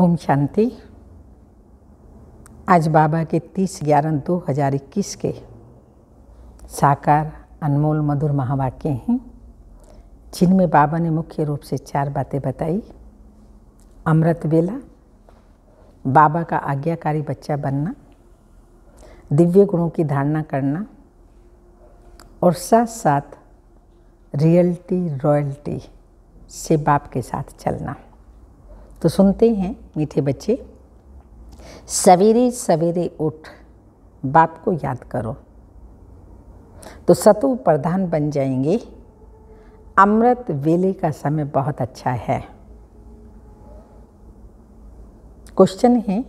ओम शांति आज बाबा के तीस ग्यारह दो हज़ार इक्कीस के साकार अनमोल मधुर महावाक्य हैं जिनमें बाबा ने मुख्य रूप से चार बातें बताई अमृत वेला बाबा का आज्ञाकारी बच्चा बनना दिव्य गुणों की धारणा करना और साथ साथ रियल्टी रॉयल्टी से बाप के साथ चलना तो सुनते हैं मीठे बच्चे सवेरे सवेरे उठ बाप को याद करो तो सतु प्रधान बन जाएंगे अमृत वेले का समय बहुत अच्छा है क्वेश्चन है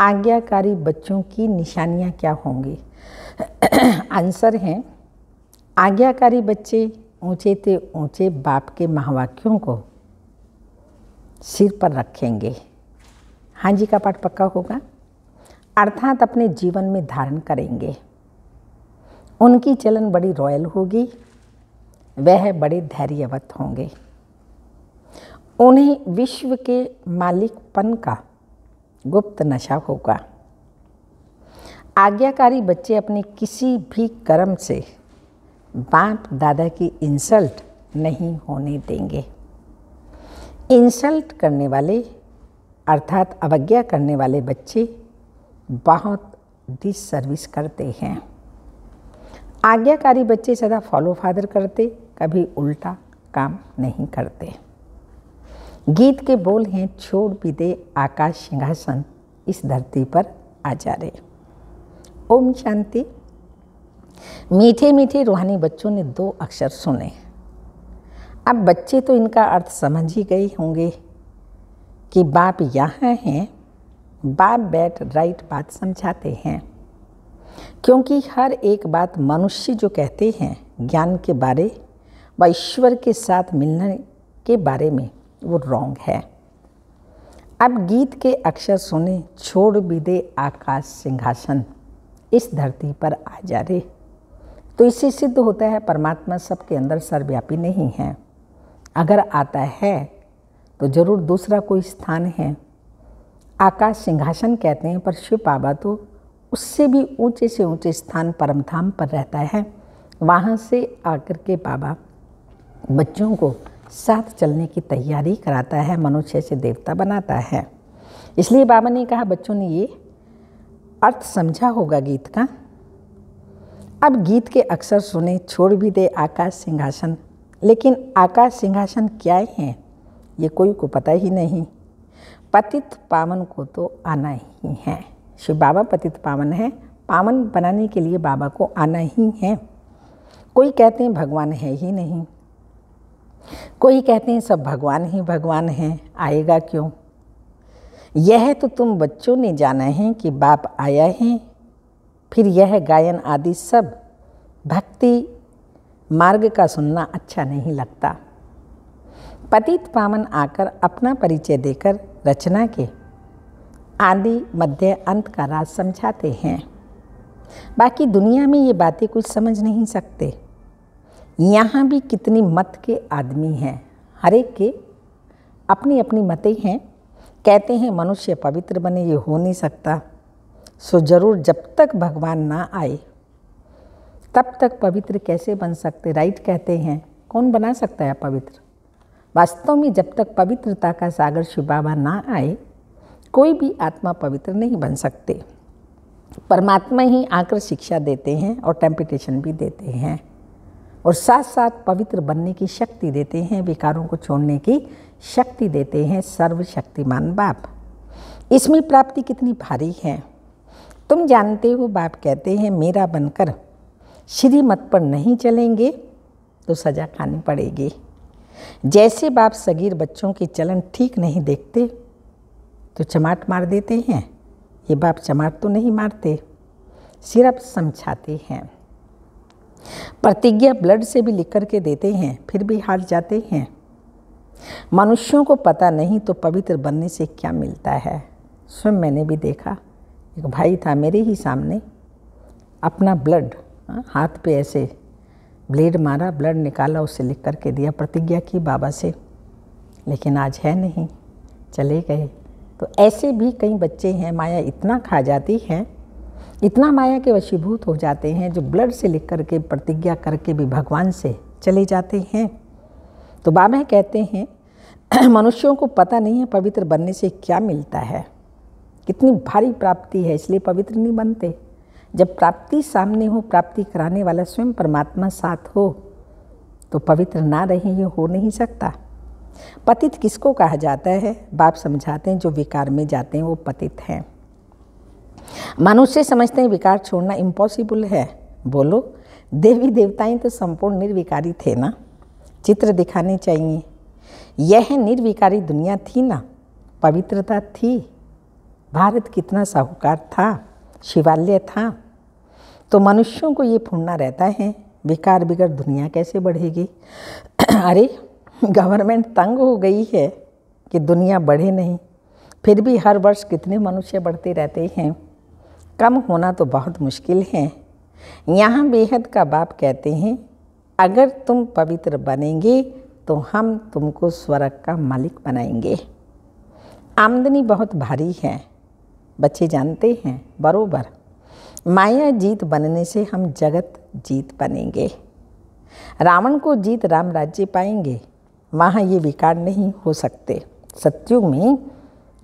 आज्ञाकारी बच्चों की निशानियां क्या होंगी आंसर है आज्ञाकारी बच्चे ऊंचे ते ऊंचे बाप के महावाक्यों को सिर पर रखेंगे हाँ जी का पाठ पक्का होगा अर्थात अपने जीवन में धारण करेंगे उनकी चलन बड़ी रॉयल होगी वह बड़े धैर्यवत होंगे उन्हें विश्व के मालिकपन का गुप्त नशा होगा आज्ञाकारी बच्चे अपने किसी भी कर्म से बाप दादा की इंसल्ट नहीं होने देंगे इंसल्ट करने वाले अर्थात अवज्ञा करने वाले बच्चे बहुत डिस सर्विस करते हैं आज्ञाकारी बच्चे सदा फॉलो फादर करते कभी उल्टा काम नहीं करते गीत के बोल हैं छोड़ भी दे आकाश सिंहासन इस धरती पर आ जा रहे ओम शांति मीठे मीठे रूहानी बच्चों ने दो अक्षर सुने अब बच्चे तो इनका अर्थ समझ ही गए होंगे कि बाप यहाँ हैं बाप बैठ राइट बात समझाते हैं क्योंकि हर एक बात मनुष्य जो कहते हैं ज्ञान के बारे व ईश्वर के साथ मिलने के बारे में वो रॉन्ग है अब गीत के अक्षर सुने छोड़ भी दे आकाश सिंहासन इस धरती पर आ जा रे तो इससे सिद्ध होता है परमात्मा सबके अंदर सर्वव्यापी नहीं है अगर आता है तो जरूर दूसरा कोई स्थान है आकाश सिंहासन कहते हैं पर शिव बाबा तो उससे भी ऊंचे से ऊंचे स्थान परमधाम पर रहता है वहाँ से आकर के बाबा बच्चों को साथ चलने की तैयारी कराता है मनुष्य से देवता बनाता है इसलिए बाबा ने कहा बच्चों ने ये अर्थ समझा होगा गीत का अब गीत के अक्सर सुने छोड़ भी दे आकाश सिंहासन लेकिन आकाश सिंहासन क्या है ये कोई को पता ही नहीं पतित पावन को तो आना ही है शिव बाबा पतित पावन है पावन बनाने के लिए बाबा को आना ही है कोई कहते हैं भगवान है ही नहीं कोई कहते हैं सब भगवान ही भगवान हैं आएगा क्यों यह तो तुम बच्चों ने जाना है कि बाप आया है फिर यह गायन आदि सब भक्ति मार्ग का सुनना अच्छा नहीं लगता पतित पावन आकर अपना परिचय देकर रचना के आदि मध्य अंत का राज समझाते हैं बाकी दुनिया में ये बातें कुछ समझ नहीं सकते यहाँ भी कितनी मत के आदमी हैं हर एक के अपनी अपनी मतें हैं कहते हैं मनुष्य पवित्र बने ये हो नहीं सकता सो ज़रूर जब तक भगवान ना आए तब तक पवित्र कैसे बन सकते राइट कहते हैं कौन बना सकता है पवित्र वास्तव में जब तक पवित्रता का सागर शिव बाबा ना आए कोई भी आत्मा पवित्र नहीं बन सकते परमात्मा ही आकर शिक्षा देते हैं और टेम्पिटेशन भी देते हैं और साथ साथ पवित्र बनने की शक्ति देते हैं विकारों को छोड़ने की शक्ति देते हैं सर्वशक्तिमान बाप इसमें प्राप्ति कितनी भारी है तुम जानते हो बाप कहते हैं मेरा बनकर श्रीमत पर नहीं चलेंगे तो सजा खानी पड़ेगी जैसे बाप सगीर बच्चों की चलन ठीक नहीं देखते तो चमाट मार देते हैं ये बाप चमाट तो नहीं मारते सिर्फ समझाते हैं प्रतिज्ञा ब्लड से भी लिख करके देते हैं फिर भी हार जाते हैं मनुष्यों को पता नहीं तो पवित्र बनने से क्या मिलता है स्वयं मैंने भी देखा एक भाई था मेरे ही सामने अपना ब्लड हाँ, हाथ पे ऐसे ब्लेड मारा ब्लड निकाला उसे लिख करके दिया प्रतिज्ञा की बाबा से लेकिन आज है नहीं चले गए तो ऐसे भी कई बच्चे हैं माया इतना खा जाती है इतना माया के वशीभूत हो जाते हैं जो ब्लड से लिख करके प्रतिज्ञा करके भी भगवान से चले जाते हैं तो बाबा कहते हैं मनुष्यों को पता नहीं है पवित्र बनने से क्या मिलता है कितनी भारी प्राप्ति है इसलिए पवित्र नहीं बनते जब प्राप्ति सामने हो प्राप्ति कराने वाला स्वयं परमात्मा साथ हो तो पवित्र ना रहे ये हो नहीं सकता पतित किसको कहा जाता है बाप समझाते हैं जो विकार में जाते हैं वो पतित हैं मनुष्य समझते हैं विकार छोड़ना इम्पॉसिबल है बोलो देवी देवताएं तो संपूर्ण निर्विकारी थे ना चित्र दिखाने चाहिए यह निर्विकारी दुनिया थी ना पवित्रता थी भारत कितना साहूकार था शिवालय था तो मनुष्यों को ये फूंढना रहता है बेकार बिगड़ दुनिया कैसे बढ़ेगी अरे गवर्नमेंट तंग हो गई है कि दुनिया बढ़े नहीं फिर भी हर वर्ष कितने मनुष्य बढ़ते रहते हैं कम होना तो बहुत मुश्किल है यहाँ बेहद का बाप कहते हैं अगर तुम पवित्र बनेंगे तो हम तुमको स्वर्ग का मालिक बनाएंगे आमदनी बहुत भारी है बच्चे जानते हैं बरोबर माया जीत बनने से हम जगत जीत बनेंगे रावण को जीत राम राज्य पाएंगे वहाँ ये विकार नहीं हो सकते सत्युग में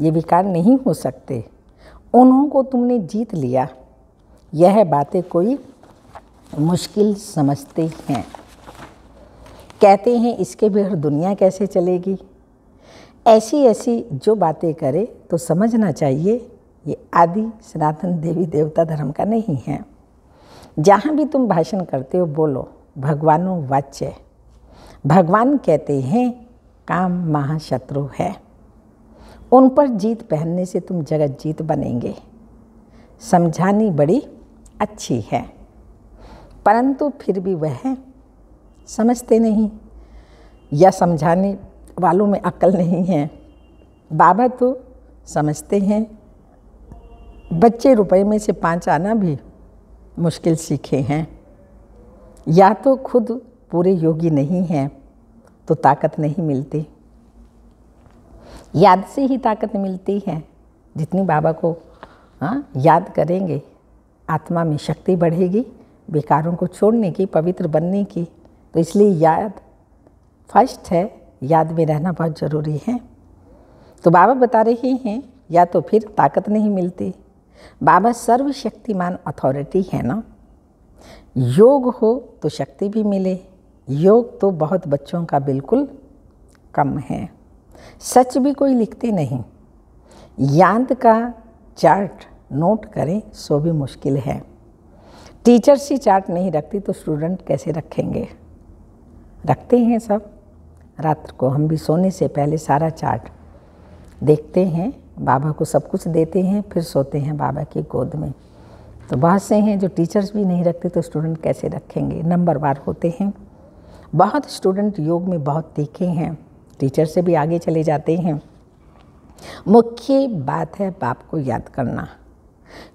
ये विकार नहीं हो सकते उन्हों को तुमने जीत लिया यह बातें कोई मुश्किल समझते हैं कहते हैं इसके बिगड़ दुनिया कैसे चलेगी ऐसी ऐसी जो बातें करे तो समझना चाहिए ये आदि सनातन देवी देवता धर्म का नहीं है जहाँ भी तुम भाषण करते हो बोलो भगवानों वाच्य भगवान कहते हैं काम महाशत्रु है उन पर जीत पहनने से तुम जगत जीत बनेंगे समझानी बड़ी अच्छी है परंतु फिर भी वह समझते नहीं या समझाने वालों में अकल नहीं है बाबा तो समझते हैं बच्चे रुपए में से पाँच आना भी मुश्किल सीखे हैं या तो खुद पूरे योगी नहीं हैं तो ताकत नहीं मिलती याद से ही ताकत मिलती है जितनी बाबा को हाँ याद करेंगे आत्मा में शक्ति बढ़ेगी बेकारों को छोड़ने की पवित्र बनने की तो इसलिए याद फर्स्ट है याद में रहना बहुत ज़रूरी है तो बाबा बता रहे हैं या तो फिर ताकत नहीं मिलती बाबा सर्वशक्तिमान अथॉरिटी है ना योग हो तो शक्ति भी मिले योग तो बहुत बच्चों का बिल्कुल कम है सच भी कोई लिखते नहीं याद का चार्ट नोट करें सो भी मुश्किल है टीचर्स ही चार्ट नहीं रखती तो स्टूडेंट कैसे रखेंगे रखते हैं सब रात को हम भी सोने से पहले सारा चार्ट देखते हैं बाबा को सब कुछ देते हैं फिर सोते हैं बाबा की गोद में तो बहुत से हैं जो टीचर्स भी नहीं रखते तो स्टूडेंट कैसे रखेंगे नंबर वार होते हैं बहुत स्टूडेंट योग में बहुत तीखे हैं टीचर से भी आगे चले जाते हैं मुख्य बात है बाप को याद करना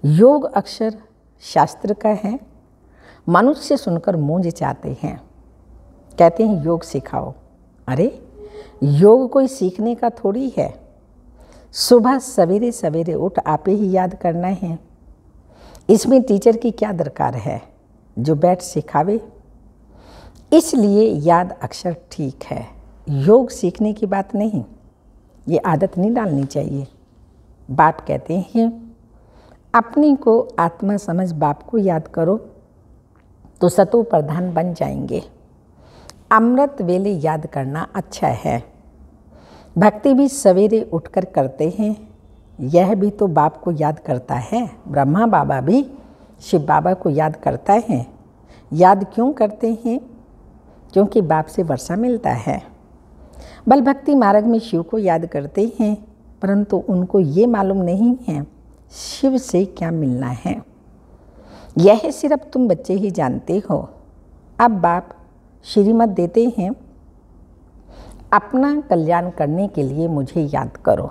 योग अक्षर शास्त्र का है मनुष्य सुनकर मूंज चाहते हैं कहते हैं योग सिखाओ अरे योग कोई सीखने का थोड़ी है सुबह सवेरे सवेरे उठ आपे ही याद करना है इसमें टीचर की क्या दरकार है जो बैठ सिखावे इसलिए याद अक्षर ठीक है योग सीखने की बात नहीं ये आदत नहीं डालनी चाहिए बाप कहते हैं अपने को आत्मा समझ बाप को याद करो तो सतो प्रधान बन जाएंगे अमृत वेले याद करना अच्छा है भक्ति भी सवेरे उठकर करते हैं यह भी तो बाप को याद करता है ब्रह्मा बाबा भी शिव बाबा को याद करता है याद क्यों करते हैं क्योंकि बाप से वर्षा मिलता है बल भक्ति मार्ग में शिव को याद करते हैं परंतु उनको ये मालूम नहीं है शिव से क्या मिलना है यह सिर्फ तुम बच्चे ही जानते हो अब बाप श्रीमत देते हैं अपना कल्याण करने के लिए मुझे याद करो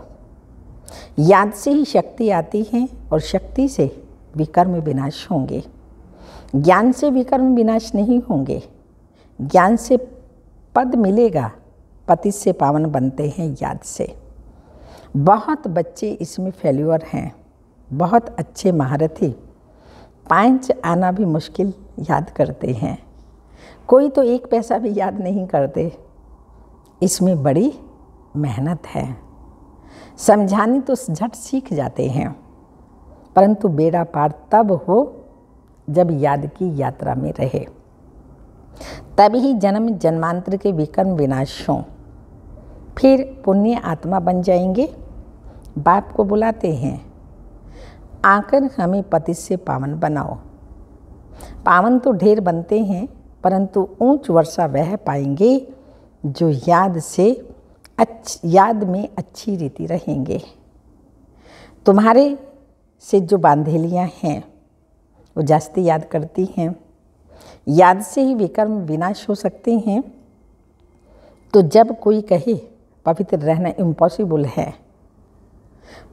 याद से ही शक्ति आती है और शक्ति से विकर्म विनाश होंगे ज्ञान से विकर्म विनाश नहीं होंगे ज्ञान से पद मिलेगा पति से पावन बनते हैं याद से बहुत बच्चे इसमें फेल्यूअर हैं बहुत अच्छे महारथी पांच आना भी मुश्किल याद करते हैं कोई तो एक पैसा भी याद नहीं करते इसमें बड़ी मेहनत है समझाने तो झट सीख जाते हैं परंतु बेड़ा पार तब हो जब याद की यात्रा में रहे तभी जन्म जन्मांतर के विकर्म विनाश हों फिर पुण्य आत्मा बन जाएंगे बाप को बुलाते हैं आकर हमें पति से पावन बनाओ पावन तो ढेर बनते हैं परंतु ऊंच वर्षा वह पाएंगे जो याद से अच्छ याद में अच्छी रीति रहेंगे तुम्हारे से जो बांधेलियाँ हैं वो जास्ती याद करती हैं याद से ही विकर्म विनाश हो सकते हैं तो जब कोई कहे पवित्र रहना इम्पॉसिबल है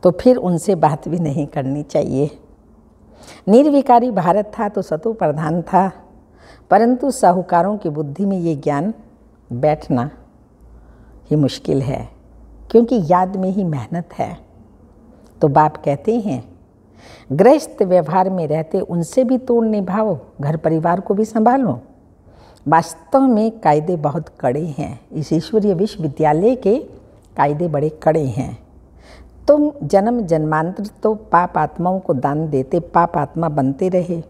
तो फिर उनसे बात भी नहीं करनी चाहिए निर्विकारी भारत था तो सतो प्रधान था परंतु साहूकारों की बुद्धि में ये ज्ञान बैठना ही मुश्किल है क्योंकि याद में ही मेहनत है तो बाप कहते हैं गृहस्थ व्यवहार में रहते उनसे भी तोड़ निभाओ घर परिवार को भी संभालो वास्तव में कायदे बहुत कड़े हैं इस ईश्वरीय विश्वविद्यालय के कायदे बड़े कड़े हैं तुम जन्म जन्मांतर तो पाप आत्माओं को दान देते पाप आत्मा बनते रहे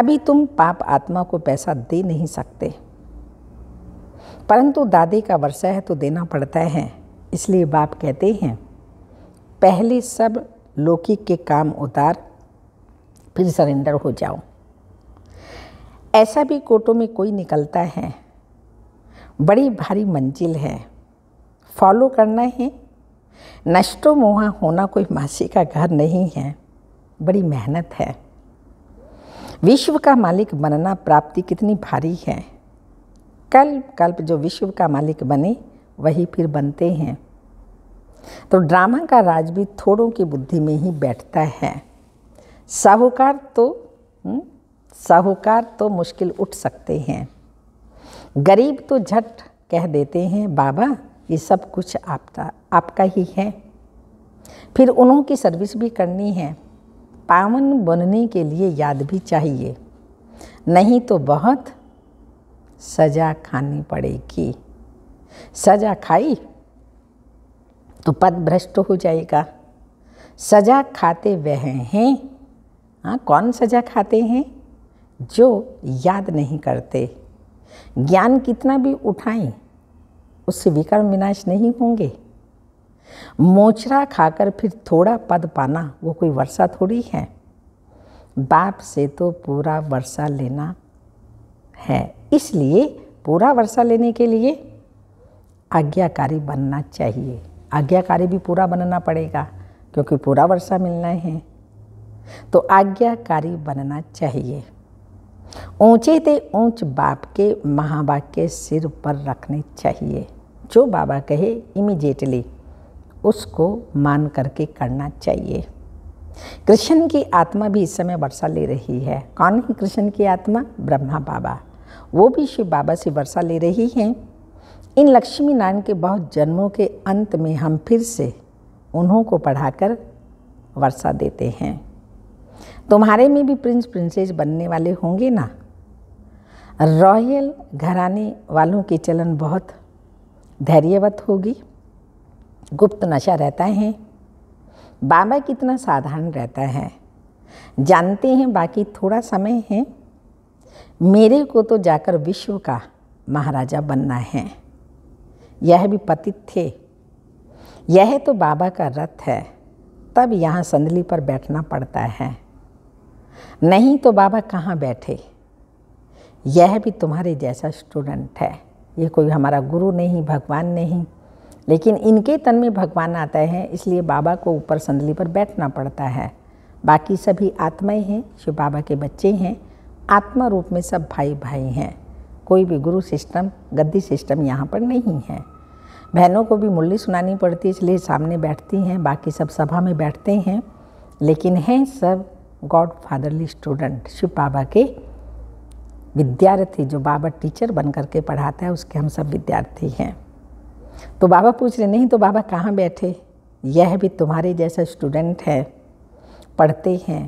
अभी तुम पाप आत्मा को पैसा दे नहीं सकते परंतु दादी का वर्षा है तो देना पड़ता है इसलिए बाप कहते हैं पहले सब लौकिक के काम उतार फिर सरेंडर हो जाओ ऐसा भी कोटों में कोई निकलता है बड़ी भारी मंजिल है फॉलो करना है नष्टो मुहा होना कोई मासी का घर नहीं है बड़ी मेहनत है विश्व का मालिक बनना प्राप्ति कितनी भारी है कल्प कल्प जो विश्व का मालिक बने वही फिर बनते हैं तो ड्रामा का राज भी थोड़ों की बुद्धि में ही बैठता है साहूकार तो हम्म, साहूकार तो मुश्किल उठ सकते हैं गरीब तो झट कह देते हैं बाबा ये सब कुछ आपका आपका ही है फिर उन्हों की सर्विस भी करनी है पावन बनने के लिए याद भी चाहिए नहीं तो बहुत सजा खानी पड़ेगी सजा खाई तो पद भ्रष्ट हो जाएगा सजा खाते वह हैं हाँ कौन सजा खाते हैं जो याद नहीं करते ज्ञान कितना भी उठाएं उससे विकर्म विनाश नहीं होंगे मोचरा खाकर फिर थोड़ा पद पाना वो कोई वर्षा थोड़ी है बाप से तो पूरा वर्षा लेना है इसलिए पूरा वर्षा लेने के लिए आज्ञाकारी बनना चाहिए आज्ञाकारी भी पूरा बनना पड़ेगा क्योंकि पूरा वर्षा मिलना है तो आज्ञाकारी बनना चाहिए ऊंचे ते ऊंच बाप के महाबाग के सिर पर रखने चाहिए जो बाबा कहे इमीजिएटली उसको मान करके करना चाहिए कृष्ण की आत्मा भी इस समय वर्षा ले रही है कौन है कृष्ण की आत्मा ब्रह्मा बाबा वो भी शिव बाबा से वर्षा ले रही हैं इन लक्ष्मी नारायण के बहुत जन्मों के अंत में हम फिर से उन्हों को पढ़ाकर वर्षा देते हैं तुम्हारे में भी प्रिंस प्रिंसेस बनने वाले होंगे ना रॉयल घराने वालों के चलन बहुत धैर्यवत होगी गुप्त नशा रहता है बाबा कितना साधारण रहता है जानते हैं बाकी थोड़ा समय है मेरे को तो जाकर विश्व का महाराजा बनना है यह भी पतित थे यह तो बाबा का रथ है तब यहाँ संदली पर बैठना पड़ता है नहीं तो बाबा कहाँ बैठे यह भी तुम्हारे जैसा स्टूडेंट है ये कोई हमारा गुरु नहीं भगवान नहीं लेकिन इनके तन में भगवान आता है इसलिए बाबा को ऊपर संदली पर बैठना पड़ता है बाकी सभी आत्माएं हैं शिव बाबा के बच्चे हैं आत्मा रूप में सब भाई भाई हैं कोई भी गुरु सिस्टम गद्दी सिस्टम यहाँ पर नहीं है बहनों को भी मुरली सुनानी पड़ती है इसलिए सामने बैठती हैं बाकी सब सभा में बैठते हैं लेकिन हैं सब God fatherly student Shiv Baba के विद्यार्थी जो बाबा टीचर बन करके पढ़ाता है उसके हम सब विद्यार्थी हैं तो बाबा पूछ रहे नहीं तो बाबा कहाँ बैठे यह भी तुम्हारे जैसा स्टूडेंट है पढ़ते हैं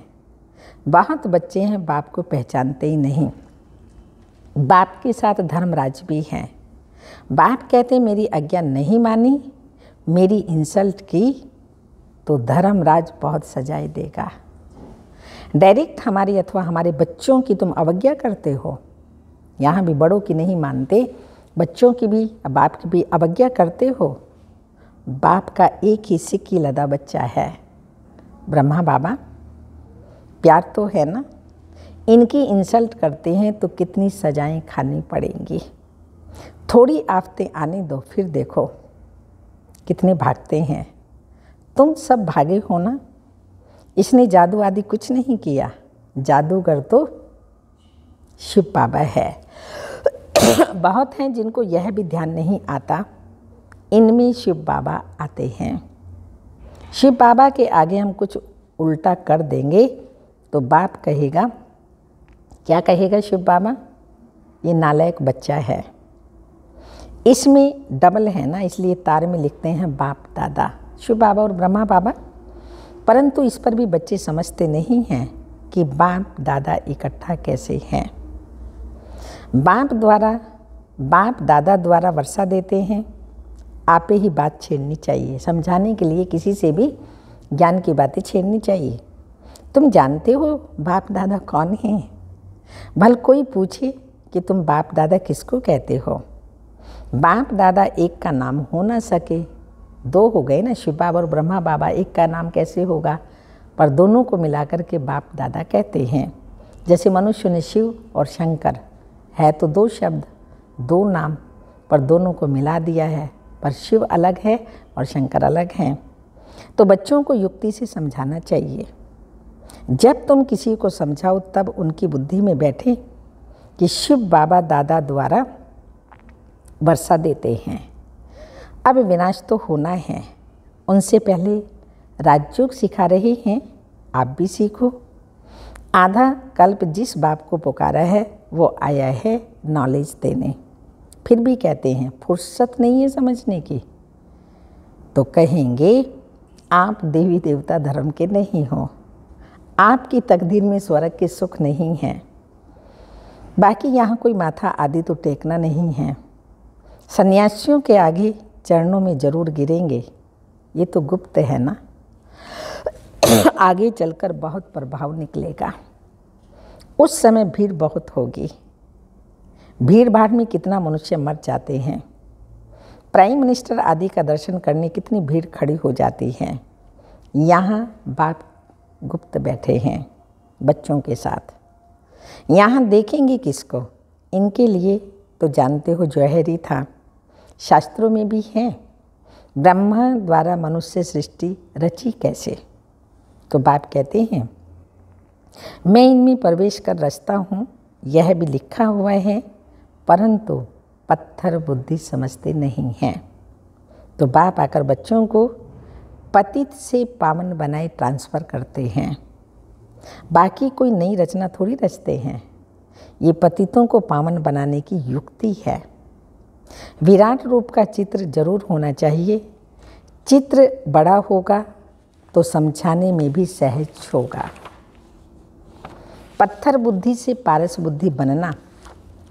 बहुत बच्चे हैं बाप को पहचानते ही नहीं बाप के साथ धर्मराज भी हैं बाप कहते मेरी आज्ञा नहीं मानी मेरी इंसल्ट की तो धर्मराज बहुत सजाई देगा डायरेक्ट हमारी अथवा हमारे बच्चों की तुम अवज्ञा करते हो यहाँ भी बड़ों की नहीं मानते बच्चों की भी बाप की भी अवज्ञा करते हो बाप का एक ही सिक्की लदा बच्चा है ब्रह्मा बाबा प्यार तो है ना इनकी इंसल्ट करते हैं तो कितनी सजाएं खानी पड़ेंगी थोड़ी आफतें आने दो फिर देखो कितने भागते हैं तुम सब भागे हो ना इसने जादू आदि कुछ नहीं किया जादूगर तो शिव बाबा है बहुत हैं जिनको यह भी ध्यान नहीं आता इनमें शिव बाबा आते हैं शिव बाबा के आगे हम कुछ उल्टा कर देंगे तो बाप कहेगा क्या कहेगा शिव बाबा ये नालायक बच्चा है इसमें डबल है ना इसलिए तार में लिखते हैं बाप दादा शिव बाबा और ब्रह्मा बाबा परंतु इस पर भी बच्चे समझते नहीं हैं कि बाप दादा इकट्ठा कैसे हैं बाप द्वारा बाप दादा द्वारा वर्षा देते हैं आपे ही बात छेड़नी चाहिए समझाने के लिए किसी से भी ज्ञान की बातें छेड़नी चाहिए तुम जानते हो बाप दादा कौन हैं भल कोई पूछे कि तुम बाप दादा किसको कहते हो बाप दादा एक का नाम हो ना सके दो हो गए ना शिव बाबा और ब्रह्मा बाबा एक का नाम कैसे होगा पर दोनों को मिलाकर के बाप दादा कहते हैं जैसे मनुष्य ने शिव और शंकर है तो दो शब्द दो नाम पर दोनों को मिला दिया है पर शिव अलग है और शंकर अलग हैं तो बच्चों को युक्ति से समझाना चाहिए जब तुम किसी को समझाओ तब उनकी बुद्धि में बैठे कि शिव बाबा दादा द्वारा वर्षा देते हैं अब विनाश तो होना है उनसे पहले राजयोग सिखा रहे हैं आप भी सीखो आधा कल्प जिस बाप को पुकारा है वो आया है नॉलेज देने फिर भी कहते हैं फुर्सत नहीं है समझने की तो कहेंगे आप देवी देवता धर्म के नहीं हों आपकी तकदीर में स्वर्ग के सुख नहीं हैं बाकी यहाँ कोई माथा आदि तो टेकना नहीं है सन्यासियों के आगे चरणों में जरूर गिरेंगे ये तो गुप्त है ना आगे चलकर बहुत प्रभाव निकलेगा उस समय भीड़ बहुत होगी भीड़ भाड़ में कितना मनुष्य मर जाते हैं प्राइम मिनिस्टर आदि का दर्शन करने कितनी भीड़ खड़ी हो जाती है यहाँ बात गुप्त बैठे हैं बच्चों के साथ यहाँ देखेंगे किसको इनके लिए तो जानते हो जौहरी था शास्त्रों में भी हैं ब्रह्मा द्वारा मनुष्य सृष्टि रची कैसे तो बाप कहते हैं मैं इनमें प्रवेश कर रचता हूँ यह भी लिखा हुआ है परंतु पत्थर बुद्धि समझते नहीं हैं तो बाप आकर बच्चों को पतित से पावन बनाए ट्रांसफ़र करते हैं बाकी कोई नई रचना थोड़ी रचते हैं ये पतितों को पावन बनाने की युक्ति है विराट रूप का चित्र जरूर होना चाहिए चित्र बड़ा होगा तो समझाने में भी सहज होगा पत्थर बुद्धि से पारस बुद्धि बनना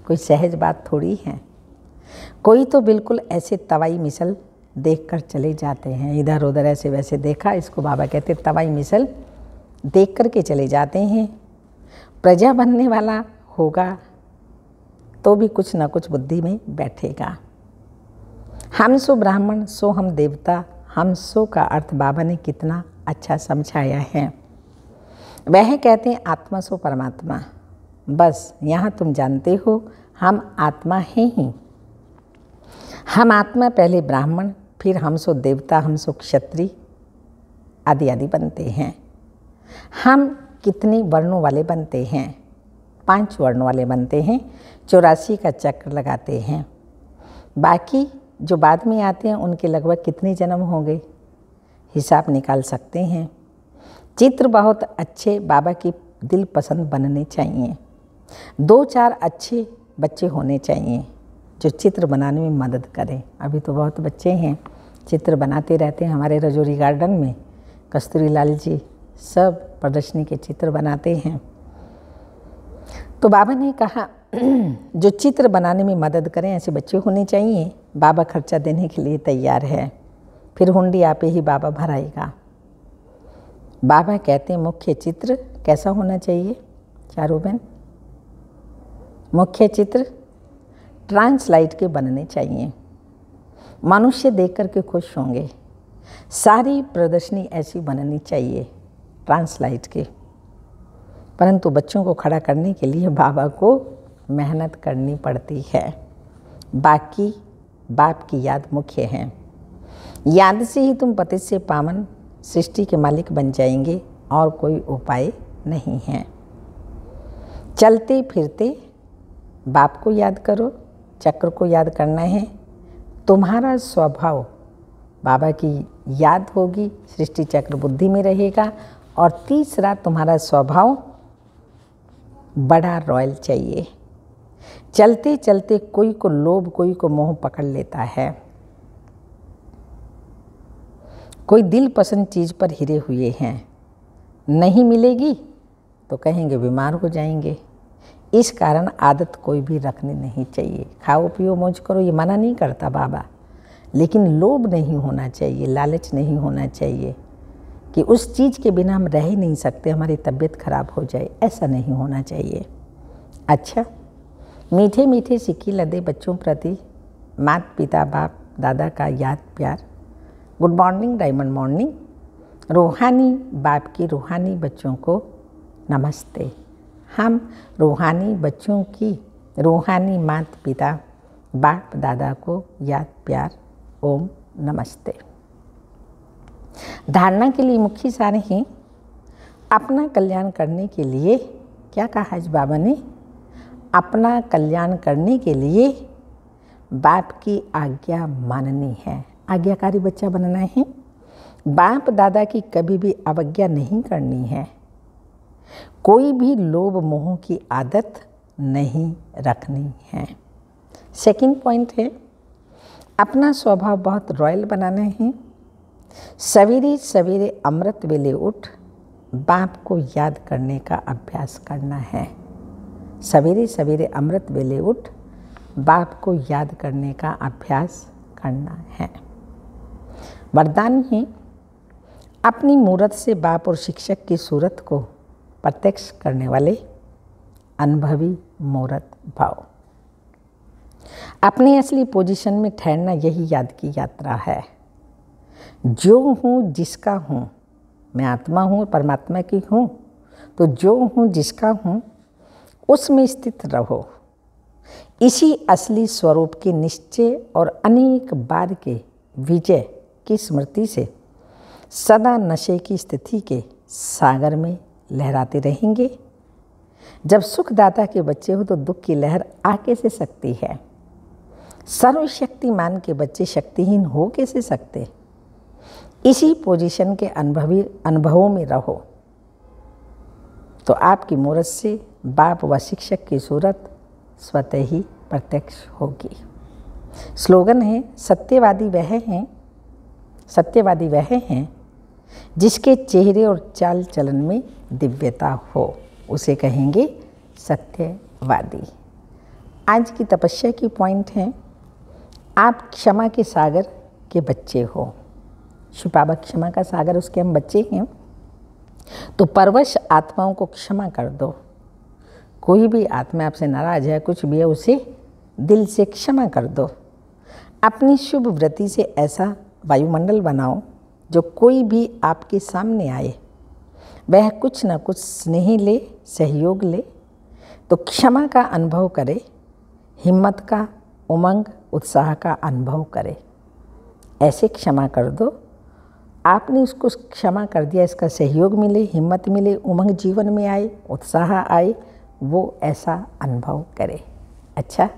कोई सहज बात थोड़ी है कोई तो बिल्कुल ऐसे तवाई मिसल देख कर चले जाते हैं इधर उधर ऐसे वैसे देखा इसको बाबा कहते तवाई मिसल देख कर के चले जाते हैं प्रजा बनने वाला होगा तो भी कुछ ना कुछ बुद्धि में बैठेगा हम सो ब्राह्मण सो हम देवता हम सो का अर्थ बाबा ने कितना अच्छा समझाया है वह कहते हैं आत्मा सो परमात्मा बस यहाँ तुम जानते हो हम आत्मा हैं ही हम आत्मा पहले ब्राह्मण फिर हम सो देवता हम सो क्षत्रिय आदि आदि बनते हैं हम कितने वर्णों वाले बनते हैं पांच वर्णों वाले बनते हैं चौरासी का चक्र लगाते हैं बाकी जो बाद में आते हैं उनके लगभग कितने जन्म होंगे हिसाब निकाल सकते हैं चित्र बहुत अच्छे बाबा की दिल पसंद बनने चाहिए दो चार अच्छे बच्चे होने चाहिए जो चित्र बनाने में मदद करें अभी तो बहुत बच्चे हैं चित्र बनाते रहते हैं हमारे रजौरी गार्डन में कस्तूरी लाल जी सब प्रदर्शनी के चित्र बनाते हैं तो बाबा ने कहा जो चित्र बनाने में मदद करें ऐसे बच्चे होने चाहिए बाबा खर्चा देने के लिए तैयार है फिर हुंडी आप ही बाबा भराएगा बाबा कहते हैं मुख्य चित्र कैसा होना चाहिए चारू बहन मुख्य चित्र ट्रांसलाइट के बनने चाहिए मनुष्य देख कर के खुश होंगे सारी प्रदर्शनी ऐसी बननी चाहिए ट्रांसलाइट के परंतु बच्चों को खड़ा करने के लिए बाबा को मेहनत करनी पड़ती है बाकी बाप की याद मुख्य है याद से ही तुम पति से पावन सृष्टि के मालिक बन जाएंगे और कोई उपाय नहीं है चलते फिरते बाप को याद करो चक्र को याद करना है तुम्हारा स्वभाव बाबा की याद होगी सृष्टि चक्र बुद्धि में रहेगा और तीसरा तुम्हारा स्वभाव बड़ा रॉयल चाहिए चलते चलते कोई को लोभ कोई को मोह पकड़ लेता है कोई दिल पसंद चीज़ पर हिरे हुए हैं नहीं मिलेगी तो कहेंगे बीमार हो जाएंगे इस कारण आदत कोई भी रखनी नहीं चाहिए खाओ पियो मौज करो ये मना नहीं करता बाबा लेकिन लोभ नहीं होना चाहिए लालच नहीं होना चाहिए कि उस चीज़ के बिना हम रह ही नहीं सकते हमारी तबीयत खराब हो जाए ऐसा नहीं होना चाहिए अच्छा मीठे मीठे सिक्की लदे बच्चों प्रति मात पिता बाप दादा का याद प्यार गुड मॉर्निंग डायमंड मॉर्निंग रूहानी बाप की रूहानी बच्चों को नमस्ते हम रूहानी बच्चों की रूहानी माता पिता बाप दादा को याद प्यार ओम नमस्ते धारणा के लिए मुख्य सार हैं अपना कल्याण करने के लिए क्या कहा है बाबा ने अपना कल्याण करने के लिए बाप की आज्ञा माननी है आज्ञाकारी बच्चा बनना है बाप दादा की कभी भी अवज्ञा नहीं करनी है कोई भी लोभ मोह की आदत नहीं रखनी है सेकंड पॉइंट है अपना स्वभाव बहुत रॉयल बनाना है सवेरे सवेरे अमृत वेले उठ बाप को याद करने का अभ्यास करना है सवेरे सवेरे अमृत वेले उठ बाप को याद करने का अभ्यास करना है वरदान है अपनी मूर्त से बाप और शिक्षक की सूरत को प्रत्यक्ष करने वाले अनुभवी मूर्त भाव अपने असली पोजीशन में ठहरना यही याद की यात्रा है जो हूँ जिसका हूँ मैं आत्मा हूँ परमात्मा की हूँ तो जो हूँ जिसका हूँ उसमें स्थित रहो इसी असली स्वरूप के निश्चय और अनेक बार के विजय की स्मृति से सदा नशे की स्थिति के सागर में लहराते रहेंगे जब सुखदाता के बच्चे हो तो दुख की लहर आ कैसे सकती है सर्वशक्तिमान के बच्चे शक्तिहीन हो कैसे सकते इसी पोजीशन के अनुभवी अनुभवों में रहो तो आपकी मूर्त से बाप व शिक्षक की सूरत स्वतः ही प्रत्यक्ष होगी स्लोगन है सत्यवादी वह हैं सत्यवादी वह हैं जिसके चेहरे और चाल चलन में दिव्यता हो उसे कहेंगे सत्यवादी आज की तपस्या की पॉइंट है आप क्षमा के सागर के बच्चे हो शिपाबा क्षमा का सागर उसके हम बच्चे हैं तो परवश आत्माओं को क्षमा कर दो कोई भी आत्मा आपसे नाराज है कुछ भी है उसे दिल से क्षमा कर दो अपनी शुभ व्रति से ऐसा वायुमंडल बनाओ जो कोई भी आपके सामने आए वह कुछ ना कुछ स्नेह ले सहयोग ले तो क्षमा का अनुभव करे हिम्मत का उमंग उत्साह का अनुभव करे ऐसे क्षमा कर दो आपने उसको क्षमा कर दिया इसका सहयोग मिले हिम्मत मिले उमंग जीवन में आए उत्साह आए वो ऐसा अनुभव करे अच्छा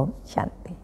ओम शांति